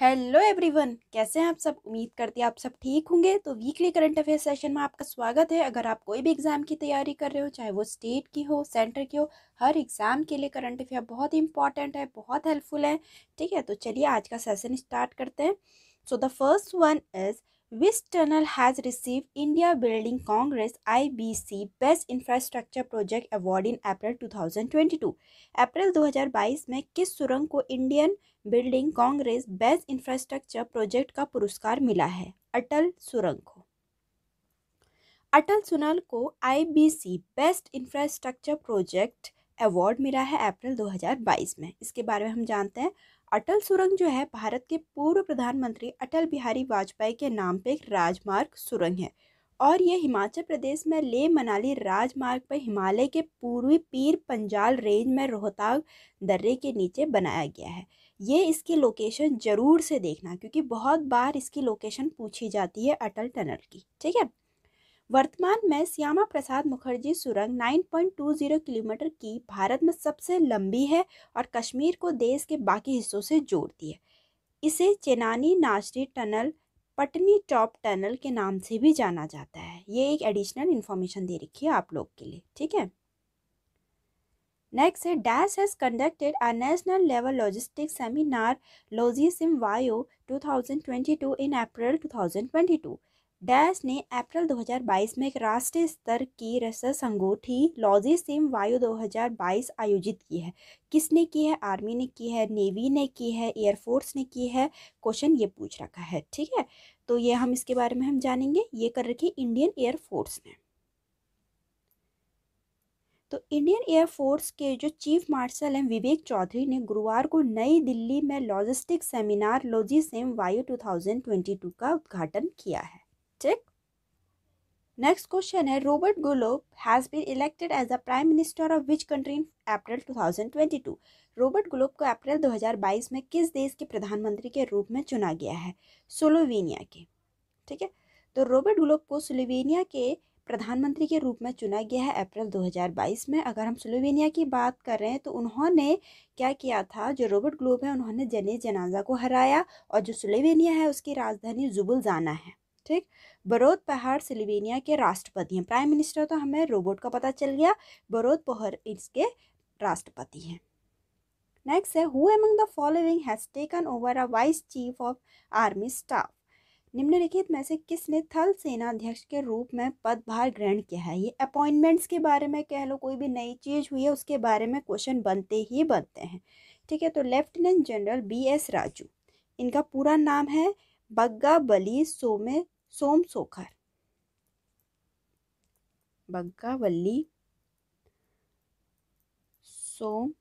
Hello everyone कैसे हैं आप सब उम्मीद करते हैं आप सब ठीक होंगे तो वीकली करंट अफेयर सेशन में आपका स्वागत है अगर आप कोई भी एग्ज़ाम की तैयारी कर रहे हो चाहे वो स्टेट की हो सेंटर की हो हर एग्ज़ाम के लिए करंट अफेयर बहुत ही इंपॉर्टेंट है बहुत हेल्पफुल है ठीक है तो चलिए आज का सेशन स्टार्ट करते हैं so the first one is this tunnel has receive India Building Congress I B C best infrastructure project award in April बाईस में किस सुरंग को Indian Building Congress best infrastructure project का पुरस्कार मिला है अटल सुरंग को अटल सुनल को IBC best infrastructure project award मिला है अप्रैल 2022 में इसके बारे में हम जानते हैं अटल सुरंग जो है भारत के पूर्व प्रधानमंत्री अटल बिहारी वाजपेयी के नाम पर एक राजमार्ग सुरंग है और ये हिमाचल प्रदेश में ले मनाली राजमार्ग पर हिमालय के पूर्वी पीर पंजाल रेंज में रोहतांग दर्रे के नीचे बनाया गया है ये इसकी लोकेशन ज़रूर से देखना क्योंकि बहुत बार इसकी लोकेशन पूछी जाती है अटल टनल की ठीक है वर्तमान में श्यामा प्रसाद मुखर्जी सुरंग 9.20 किलोमीटर की भारत में सबसे लंबी है और कश्मीर को देश के बाकी हिस्सों से जोड़ती है इसे Chenani Nashri tunnel Patnitop tunnel के नाम से भी जाना जाता है ये एक एडिशनल इन्फॉर्मेशन दे रखी है आप लोग के लिए ठीक है next Next, DAS has conducted a national level logistics seminar in वायो 2022 इन अप्रैल 2022. डैश ने अप्रैल 2022 में एक राष्ट्रीय स्तर की रस संगोठी लॉजी सिम वायु 2022 आयोजित की है किसने की है आर्मी ने की है नेवी ने की है एयरफोर्स ने की है क्वेश्चन ये पूछ रखा है ठीक है तो ये हम इसके बारे में हम जानेंगे ये कर रखी इंडियन एयरफोर्स ने तो इंडियन एयरफोर्स के जो चीफ मार्शल हैं विवेक चौधरी ने गुरुवार को नई दिल्ली में लॉजिस्टिक सेमिनार लॉजिसेम वायु 2022 का उद्घाटन किया है ठीक नेक्स्ट क्वेश्चन है Robert Golob has been elected as a prime minister of which country in April 2022 Robert Golob को अप्रैल 2022 में किस देश के प्रधानमंत्री के रूप में चुना गया है सोलोवेनिया के ठीक है तो रॉबर्ट ग्लोब को सोलोवेनिया के प्रधानमंत्री के रूप में चुना गया है अप्रैल 2022 में अगर हम स्लोवेनिया की बात कर रहे हैं तो उन्होंने क्या किया था जो रॉबर्ट ग्लोब है उन्होंने जने जनाजा को हराया और जो स्लोवेनिया है उसकी राजधानी जुबुल जाना है ठीक बरोद पहाड़ स्लोवेनिया के राष्ट्रपति हैं प्राइम मिनिस्टर तो हमें रोबोट का पता चल गया बरोद पहर इसके राष्ट्रपति हैं नेक्स्ट है who among the following has taken over a vice chief of army staff निम्नलिखित में से किसने थल सेनाध्यक्ष के रूप में पदभार ग्रहण किया है ये अपॉइंटमेंट्स के बारे में कह लो कोई भी नई चीज़ हुई है उसके बारे में क्वेश्चन बनते ही बनते हैं ठीक है तो lieutenant general B S Raju इनका पूरा नाम है बग्गा बली सोमे सोम सोखर बली सोम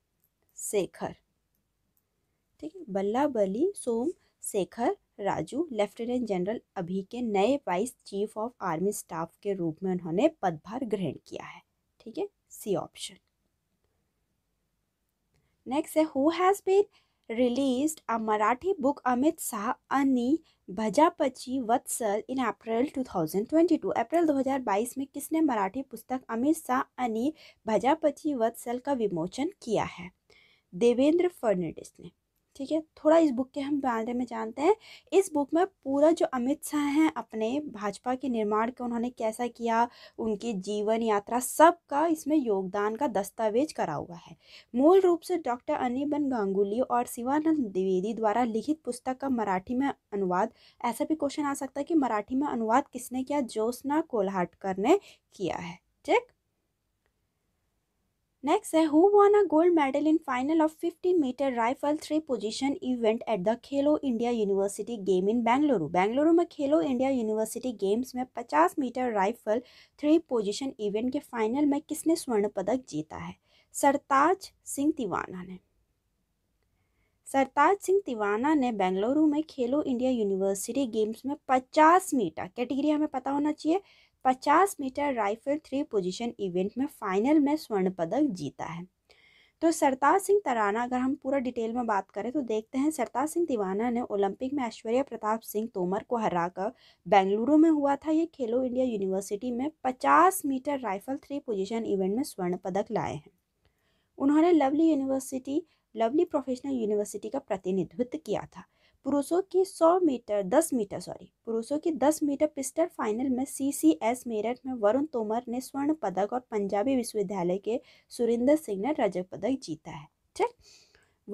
शेखर ठीक है बल्ला बली सोम शेखर राजू लेफ्टिनेंट जनरल अभी के नए vice chief of army staff के रूप में उन्होंने पदभार ग्रहण किया है ठीक है सी ऑप्शन नेक्स्ट है who has been release a Marathi book Amit Shah अनी भजापची वत्सल इन अप्रैल 2022 अप्रैल 2022 में किसने मराठी पुस्तक अमित शाह अनी भजापची वत्सल का विमोचन किया है देवेंद्र फर्नाडिस ने ठीक है थोड़ा इस बुक के हम बारे में जानते हैं इस बुक में पूरा जो अमित शाह हैं अपने भाजपा के निर्माण के उन्होंने कैसा किया उनकी जीवन यात्रा सब का इसमें योगदान का दस्तावेज करा हुआ है मूल रूप से डॉक्टर अनिबन गांगुली और शिवानंद द्विवेदी द्वारा लिखित पुस्तक का मराठी में अनुवाद ऐसा भी क्वेश्चन आ सकता है कि मराठी में अनुवाद किसने किया ज्योत्सना कोल्हाटकर ने किया है ठीक नेक्स्ट है who won a gold medal in final of fifty metre rifle three position event at the Khelo India university game in Bengaluru Bengaluru में खेलो इंडिया यूनिवर्सिटी गेम्स में पचास metre rifle three position event के फाइनल में किसने स्वर्ण पदक जीता है सरताज सिंह तिवाना ने सरताज सिंह तिवाना ने बेंगलुरु में खेलो इंडिया यूनिवर्सिटी गेम्स में पचास मीटर कैटेगरी हमें पता होना चाहिए पचास metre rifle three position event में फाइनल में स्वर्ण पदक जीता है तो सरताज सिंह तराना अगर हम पूरा डिटेल में बात करें तो देखते हैं सरताज सिंह दीवाना ने ओलंपिक में ऐश्वर्या प्रताप सिंह तोमर को हराकर बेंगलुरु में हुआ था ये खेलो इंडिया यूनिवर्सिटी में 50 metre rifle three position event में स्वर्ण पदक लाए हैं उन्होंने Lovely university Lovely professional university का प्रतिनिधित्व किया था पुरुषों की 100 मीटर 10 मीटर सॉरी पुरुषों की 10 मीटर पिस्टल फाइनल में सी सी एस मेरठ में वरुण तोमर ने स्वर्ण पदक और पंजाबी विश्वविद्यालय के सुरेंद्र सिंह ने रजत पदक जीता है ठीक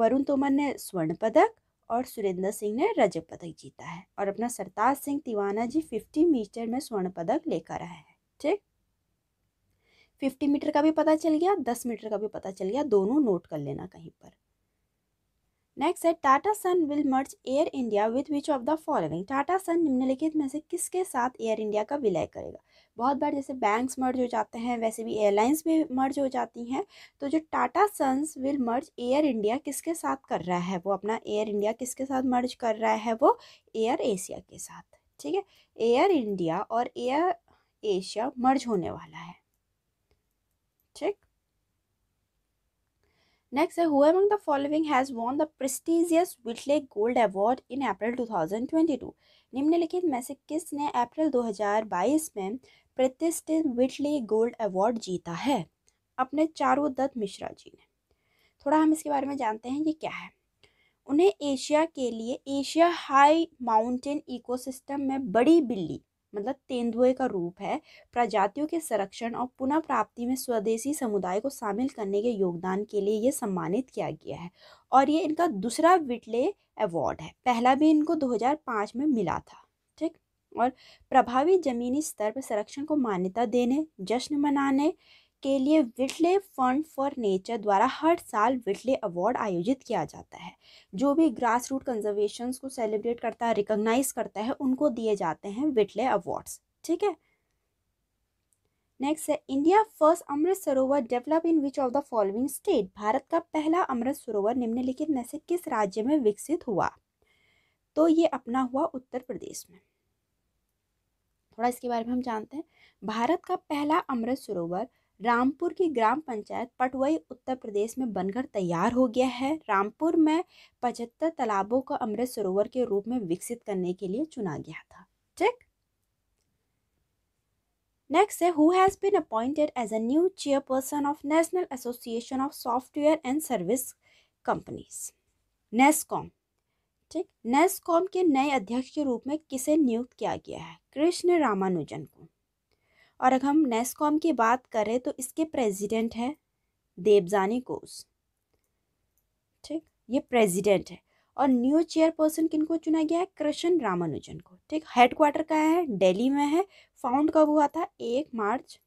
वरुण तोमर ने स्वर्ण पदक और सुरेंद्र सिंह ने रजत पदक जीता है और अपना सरताज सिंह तिवाना जी फिफ्टी मीटर में स्वर्ण पदक लेकर आए हैं ठीक फिफ्टी मीटर का भी पता चल गया दस मीटर का भी पता चल गया दोनों नोट कर लेना कहीं पर नेक्स्ट है Tata son will merge Air India with which of the following Tata son निम्नलिखित में से किसके साथ एयर इंडिया का विलय करेगा बहुत बार जैसे बैंक्स मर्ज हो जाते हैं वैसे भी एयरलाइंस भी मर्ज हो जाती हैं तो जो Tata sons will merge Air India किसके साथ कर रहा है वो अपना एयर इंडिया किसके साथ मर्ज कर रहा है वो एयर एशिया के साथ ठीक है एयर इंडिया और एयर एशिया मर्ज होने वाला है ठीक next who among the following has won the prestigious Whitley Gold Award in April 2022? निम्नलिखित में से किसने अप्रैल 2022 में प्रतिष्ठित विटले गोल्ड अवार्ड जीता है अपने चारों दत्त मिश्रा जी ने थोड़ा हम इसके बारे में जानते हैं ये क्या है उन्हें एशिया के लिए एशिया हाई माउंटेन इकोसिस्टम में बड़ी बिल्ली मतलब तेंदुए का रूप है प्रजातियों के संरक्षण और पुनः प्राप्ति में स्वदेशी समुदाय को शामिल करने के योगदान के लिए ये सम्मानित किया गया है और ये इनका दूसरा विटले अवार्ड है पहला भी इनको 2005 में मिला था ठीक और प्रभावी जमीनी स्तर पर संरक्षण को मान्यता देने जश्न मनाने के लिए विटले फंड फॉर नेचर द्वारा हर साल विटले अवार्ड आयोजित किया जाता है जो भी ग्रास रूट कंजर्वेशन को सेलिब्रेट करता है रिकोगनाइज करता है उनको दिए जाते हैं विटले अवार्ड्स ठीक है नेक्स्ट है India first Amrit Sarovar develop in which of the following state Bharat का पहला अमृत सरोवर निम्नलिखित में से किस राज्य में विकसित हुआ तो ये अपना हुआ उत्तर प्रदेश में थोड़ा इसके बारे में हम जानते हैं भारत का पहला अमृत सरोवर रामपुर की ग्राम पंचायत पटवई उत्तर प्रदेश में बनकर तैयार हो गया है रामपुर में पचहत्तर तालाबों को अमृत सरोवर के रूप में विकसित करने के लिए चुना गया था ठीक नेक्स्ट है who has been appointed as a new chairperson of national association of software and service companies NASSCOM ठीक नेस्कॉम के नए अध्यक्ष के रूप में किसे नियुक्त किया गया है कृष्ण रामानुजन को और अगर हम नेस्कॉम की बात करें तो इसके प्रेसिडेंट हैं देवजानी कोस ठीक ये प्रेसिडेंट है और न्यू चेयरपर्सन को चुना गया है कृष्ण रामानुजन को ठीक हेडक्वार्टर कहाँ है दिल्ली में है फाउंड कब हुआ था एक मार्च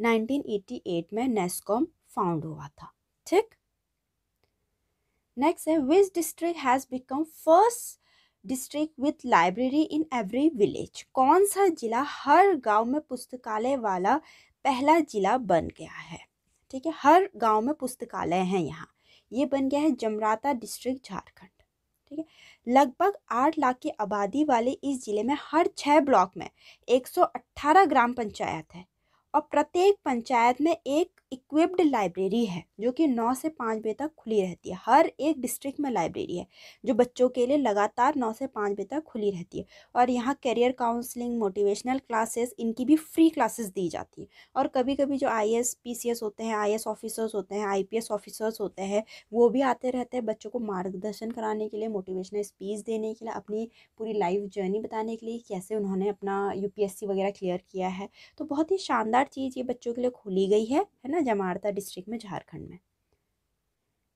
1988 में नेस्कॉम फाउंड हुआ था ठीक नेक्स्ट है which district has become first district with library in every village कौन सा ज़िला हर गांव में पुस्तकालय वाला पहला ज़िला बन गया है ठीक है हर गांव में पुस्तकालय हैं यहाँ ये बन गया है जमराता डिस्ट्रिक्ट झारखंड ठीक है लगभग आठ लाख की आबादी वाले इस ज़िले में हर छः ब्लॉक में एक ग्राम पंचायत है और प्रत्येक पंचायत में एक इक्विप्ड लाइब्रेरी है जो कि नौ से पाँच बजे तक खुली रहती है हर एक डिस्ट्रिक्ट में लाइब्रेरी है जो बच्चों के लिए लगातार नौ से पाँच बजे तक खुली रहती है और यहाँ करियर काउंसलिंग मोटिवेशनल क्लासेस इनकी भी फ्री क्लासेस दी जाती हैं और कभी कभी जो I S P C S होते हैं आई एस ऑफिसर्स होते हैं आई पी एस ऑफिसर्स होते हैं वो भी आते रहते हैं बच्चों को मार्गदर्शन कराने के लिए मोटिवेशनल स्पीच देने के लिए अपनी पूरी लाइफ जर्नी बताने के लिए कैसे उन्होंने अपना यू पी एस सी वगैरह क्लियर किया है तो बहुत ही शानदार शानदार चीज़ ये बच्चों के लिए खोली गई है है ना जमारता डिस्ट्रिक्ट में झारखंड में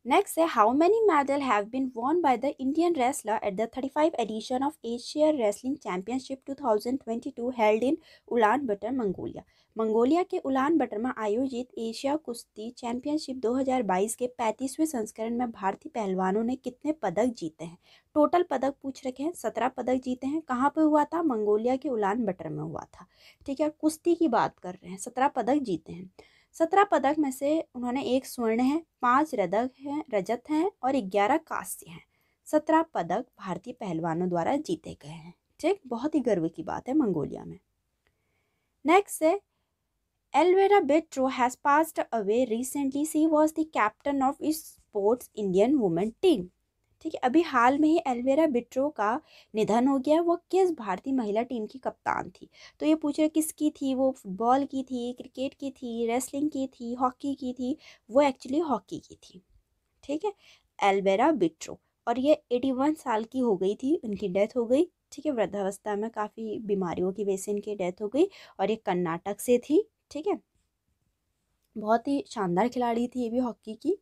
नेक्स्ट है how Next, say how many medals have been won by the five edition of Asia wrestling edition two thousand twenty two held in Ulaanbaatar Mongolia Mongolia के उलान बटर में आयोजित Asia कुश्ती championship बाईस के पैंतीसवें संस्करण में भारतीय पहलवानों ने कितने पदक जीते हैं टोटल पदक पूछ रखे हैं सत्रह पदक जीते हैं कहाँ पर हुआ था मंगोलिया के उलान बटर में हुआ था ठीक है कुश्ती की बात कर रहे हैं सत्रह पदक जीते हैं सत्रह पदक में से उन्होंने एक स्वर्ण है पाँच रदक हैं रजत हैं और ग्यारह कांस्य हैं सत्रह पदक भारतीय पहलवानों द्वारा जीते गए हैं ठीक बहुत ही गर्व की बात है मंगोलिया में नेक्स्ट है एलवेरा बेट्रो has passed away recently she was the captain of this sports Indian women team ठीक है अभी हाल में ही एलवेरा बिट्रो का निधन हो गया वह किस भारतीय महिला टीम की कप्तान थी तो ये पूछ रहे किसकी थी वो फुटबॉल की थी क्रिकेट की थी रेसलिंग की थी हॉकी की थी वो एक्चुअली हॉकी की थी ठीक है एलवेरा बिट्रो और ये एटी वन साल की हो गई थी उनकी डेथ हो गई ठीक है वृद्धावस्था में काफ़ी बीमारियों की वजह से इनकी डेथ हो गई और ये कर्नाटक से थी ठीक है बहुत ही शानदार खिलाड़ी थी ये भी हॉकी की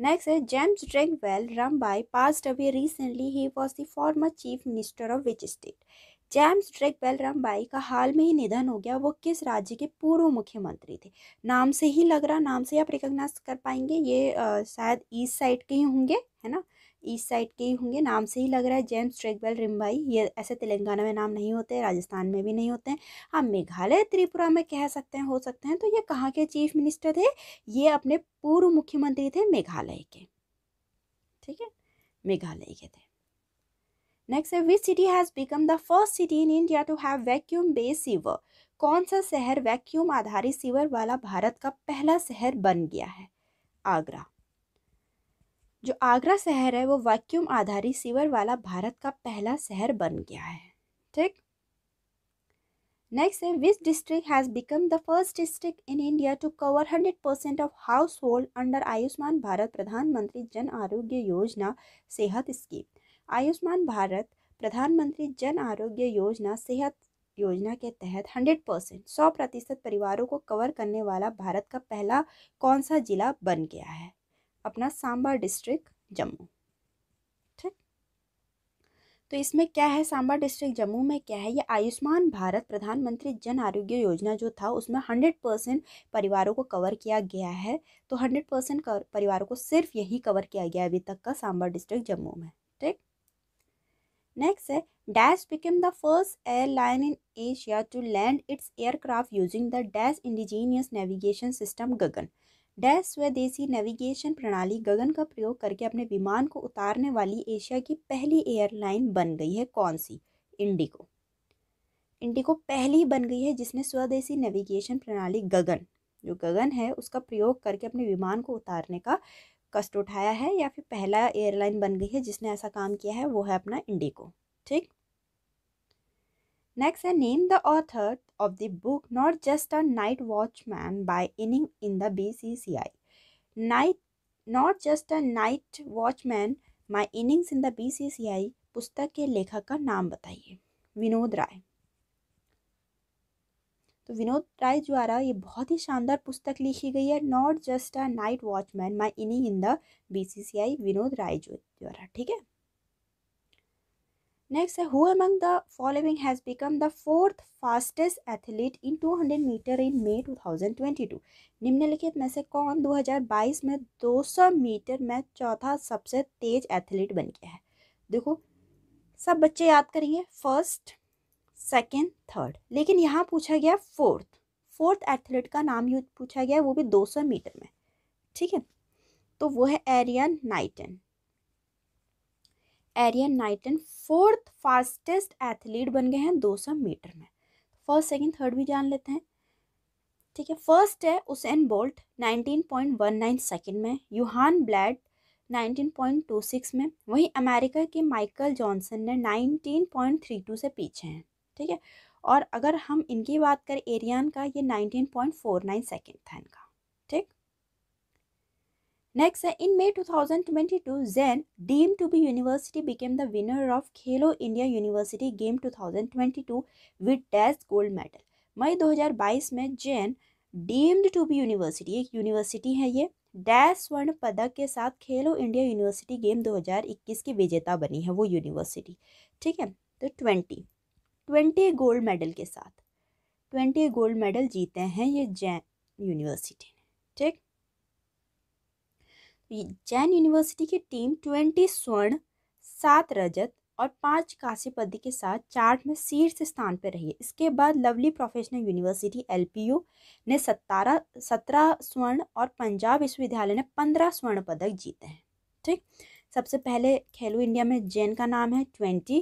नेक्स्ट है James Dringwell Rymbai passed away recently he was the former chief minister of which state James Dringwell Rymbai का हाल में ही निधन हो गया वो किस राज्य के पूर्व मुख्यमंत्री थे नाम से ही लग रहा नाम से आप रिकोगनाइज कर पाएंगे ये शायद ईस्ट साइड के ही होंगे है ना ईस्ट साइड के ही होंगे नाम से ही लग रहा है जेम्स ट्रेगवेल रिम्बाई ये ऐसे तेलंगाना में नाम नहीं होते राजस्थान में भी नहीं होते हैं हाँ मेघालय त्रिपुरा में कह सकते हैं हो सकते हैं तो ये कहाँ के चीफ मिनिस्टर थे ये अपने पूर्व मुख्यमंत्री थे मेघालय के ठीक है मेघालय के थे नेक्स्ट है which city has become the first city in India to have vacuum base sewer कौन सा शहर वैक्यूम आधारित सीवर वाला भारत का पहला शहर बन गया है आगरा जो आगरा शहर है वो वैक्यूम आधारित सीवर वाला भारत का पहला शहर बन गया है ठीक नेक्स्ट है which district has become the first district in India to cover hundred percent of household under Ayushman Bharat Pradhan Mantri Jan आरोग्य योजना सेहत स्कीम आयुष्मान भारत प्रधानमंत्री जन आरोग्य योजना सेहत योजना के तहत हंड्रेड परसेंट सौ प्रतिशत परिवारों को कवर करने वाला भारत का पहला कौन सा जिला बन गया है अपना सांबा डिस्ट्रिक्ट जम्मू ठीक तो इसमें क्या है सांबा डिस्ट्रिक्ट जम्मू में क्या है ये आयुष्मान भारत प्रधानमंत्री जन आरोग्य योजना जो था उसमें हंड्रेड परसेंट परिवारों को कवर किया गया है तो हंड्रेड परसेंट परिवारों को सिर्फ यही कवर किया गया अभी तक का सांबा डिस्ट्रिक्ट जम्मू में ठीक नेक्स्ट है dash became the first airline in Asia to land its aircraft using the dash indigenous navigation system Gagan dash स्वदेशी नेविगेशन प्रणाली गगन का प्रयोग करके अपने विमान को उतारने वाली एशिया की पहली एयरलाइन बन गई है कौन सी इंडिको इंडिको पहली बन गई है जिसने स्वदेशी नेविगेशन प्रणाली गगन जो गगन है उसका प्रयोग करके अपने विमान को उतारने का कष्ट उठाया है या फिर पहला एयरलाइन बन गई है जिसने ऐसा काम किया है वो है अपना इंडिको ठीक Next, I of the author of the book Not Just a Night Watchman by Inning in the BCCI. Night, Not Just a Night Watchman my innings in the I पुस्तक के लेखक का नाम बताइए विनोद राय तो विनोद राय द्वारा ये बहुत ही शानदार पुस्तक लिखी गई है not just a night watchman my inning in the B C C I Vinod Rai द्वारा ठीक है Next, who among the following has the fourth fastest athlete in two 200 metre thousand twenty 2022? निम्नलिखित में से कौन 2022 में 200 मीटर में चौथा सबसे तेज एथलीट बन गया है देखो सब बच्चे याद करेंगे फर्स्ट सेकेंड थर्ड लेकिन यहाँ पूछा गया फोर्थ फोर्थ एथलीट का नाम यूज पूछा गया वो भी सौ मीटर में ठीक है तो वो है Erriyon Knighton Erriyon Knighton fourth fastest athlete बन गए हैं 200 मीटर में फर्स्ट सेकंड थर्ड भी जान लेते हैं ठीक है फर्स्ट है उसेन बोल्ट 19.19 सेकंड में यूहान ब्लैड 19.26 में वहीं अमेरिका के माइकल जॉनसन ने 19.32 से पीछे हैं ठीक है और अगर हम इनकी बात करें एरियन का ये 19.49 सेकेंड था इनका Next, in May 2022, Zen, deemed to be university, became the winner of Khelo India University Game 2022 with dash gold medal मई 2022 में Jain deemed to be university एक यूनिवर्सिटी है ये डैश स्वर्ण पदक के साथ खेलो इंडिया यूनिवर्सिटी गेम 2021 की विजेता बनी है वो यूनिवर्सिटी ठीक है तो ट्वेंटी ट्वेंटी गोल्ड मेडल के साथ ट्वेंटी गोल्ड मेडल जीते हैं ये जैन यूनिवर्सिटी ने ठीक तो जैन यूनिवर्सिटी की टीम ट्वेंटी स्वर्ण सात रजत और पांच कांस्य पदक के साथ चार्ट में शीर्ष स्थान पर रही है इसके बाद लवली प्रोफेशनल यूनिवर्सिटी एलपीयू ने सत्तारह सत्रह स्वर्ण और पंजाब विश्वविद्यालय ने पंद्रह स्वर्ण पदक जीते हैं ठीक सबसे पहले खेलो इंडिया में जैन का नाम है ट्वेंटी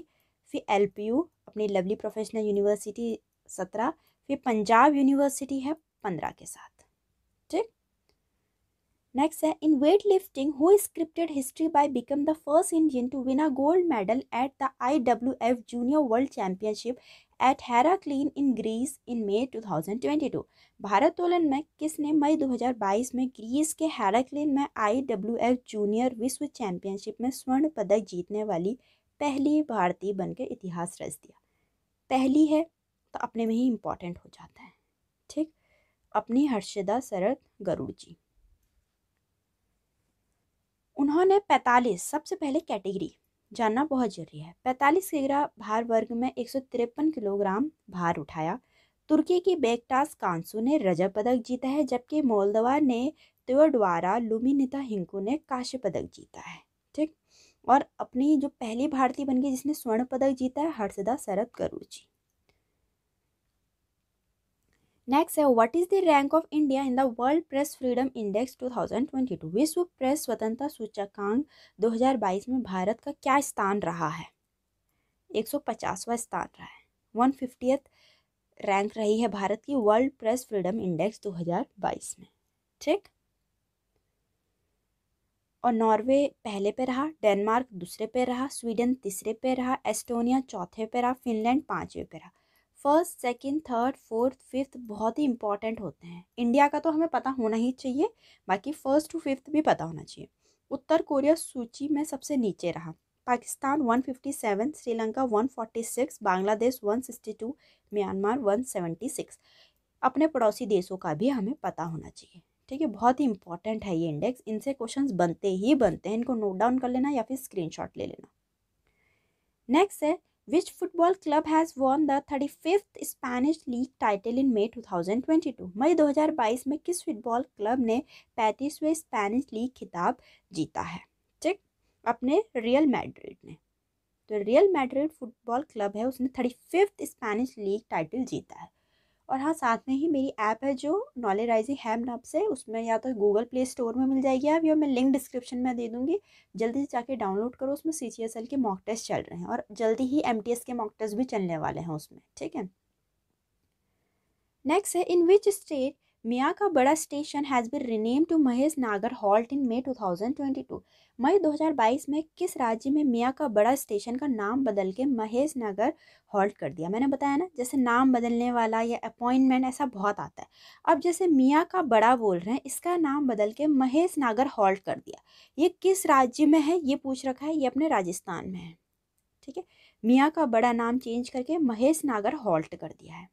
फिर यू अपनी लवली प्रोफेशनल यूनिवर्सिटी सत्रह फिर पंजाब यूनिवर्सिटी है पंद्रह के साथ ठीक नेक्स्ट है in weight who scripted history by become the first Indian to win a gold medal at the I W F junior world championship at Heraklion in Greece in May 2022 भारत्तोलन में किसने मई 2022 में ग्रीस के Heraklion में I W F junior विश्व championship में स्वर्ण पदक जीतने वाली पहली भारतीय बनकर इतिहास रच दिया पहली है तो अपने में ही इम्पॉर्टेंट हो जाता है ठीक अपनी हर्षदा शरद गरुड़ जी उन्होंने 45 सबसे पहले कैटेगरी जानना बहुत जरूरी है 45 किग्रा भार वर्ग में एक किलोग्राम भार उठाया तुर्की की बेगटास कांसू ने रजत पदक जीता है जबकि मोलदवा ने त्योडवारा लुमिनिता हिंकू ने काश्य पदक जीता है ठीक और अपनी जो पहली भारतीय बन गई जिसने स्वर्ण पदक जीता है हर्षदा शरद करूची नेक्स्ट है what is the rank of India in the world press freedom index 2022 विश्व प्रेस स्वतंत्रता सूचकांक 2022 में भारत का क्या स्थान रहा है 150वां स्थान रहा है वन रैंक रही है भारत की वर्ल्ड प्रेस फ्रीडम इंडेक्स 2022 में ठीक और नॉर्वे पहले पे रहा डेनमार्क दूसरे पे रहा स्वीडन तीसरे पे रहा एस्टोनिया चौथे पे रहा फिनलैंड पाँचवें पे रहा first second third fourth fifth बहुत ही इंपॉर्टेंट होते हैं इंडिया का तो हमें पता होना ही चाहिए बाकी फर्स्ट टू फिफ्थ भी पता होना चाहिए उत्तर कोरिया सूची में सबसे नीचे रहा पाकिस्तान 157, श्रीलंका 146, बांग्लादेश 162, म्यांमार 176 अपने पड़ोसी देशों का भी हमें पता होना चाहिए ठीक है बहुत ही इंपॉर्टेंट है ये इंडेक्स इनसे क्वेश्चंस बनते ही बनते हैं इनको नोट डाउन कर लेना या फिर स्क्रीनशॉट ले लेना नेक्स्ट है Which football club has won the 35th Spanish League title in May 2022? मई 2022 में किस फुटबॉल क्लब ने 35वें स्पेनिश लीग खिताब जीता है ठीक अपने रियल मैड्रिड ने तो रियल मैड्रिड फुटबॉल क्लब है उसने 35th स्पेनिश लीग टाइटल जीता है और हाँ साथ में ही मेरी ऐप है जो नॉलेज राइजिंग हैम नाम से उसमें या तो गूगल प्ले स्टोर में मिल जाएगी आप या मैं लिंक डिस्क्रिप्शन में दे दूँगी जल्दी से जाके डाउनलोड करो उसमें सी के मॉक टेस्ट चल रहे हैं और जल्दी ही एम के मॉक टेस्ट भी चलने वाले हैं उसमें ठीक है नेक्स्ट है इन विच स्टेट मियाँ का बड़ा station has been rename to Mahesh Nagar halt in May 2022 मई 2022 में किस राज्य में मियाँ का बड़ा स्टेशन का नाम बदल के महेश नागर हॉल्ट कर दिया मैंने बताया ना जैसे नाम बदलने वाला या अपॉइंटमेंट ऐसा बहुत आता है अब जैसे मियाँ का बड़ा बोल रहे हैं इसका नाम बदल के महेश नागर हॉल्ट कर दिया ये किस राज्य में है ये पूछ रखा है ये अपने राजस्थान में है ठीक है मियाँ का बड़ा नाम चेंज करके महेश नागर हॉल्ट कर दिया है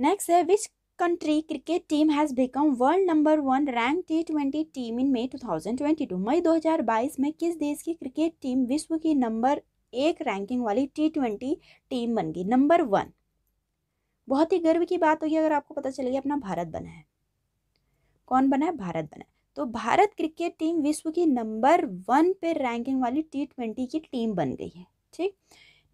नेक्स्ट है which country cricket team has become world number one rank T twenty team in May two thousand twenty two मई दो हज़ार बाईस में किस देश की क्रिकेट टीम विश्व की नंबर एक रैंकिंग वाली टी ट्वेंटी टीम बन गई नंबर वन बहुत ही गर्व की बात होगी अगर आपको पता चलेगी अपना भारत बना है कौन बना है भारत बना है तो भारत क्रिकेट टीम विश्व की नंबर वन पे रैंकिंग वाली टी ट्वेंटी की टीम बन गई है ठीक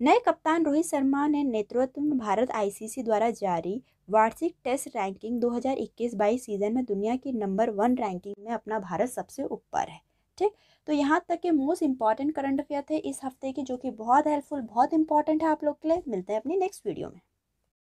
नए कप्तान रोहित शर्मा ने नेतृत्व में भारत आईसीसी द्वारा जारी वार्षिक टेस्ट रैंकिंग 2021-22 सीजन में दुनिया की नंबर वन रैंकिंग में अपना भारत सबसे ऊपर है ठीक तो यहाँ तक के मोस्ट इंपॉर्टेंट करंट अफेयर थे इस हफ्ते के जो कि बहुत हेल्पफुल बहुत इंपॉर्टेंट है आप लोग के लिए मिलते हैं अपनी नेक्स्ट वीडियो में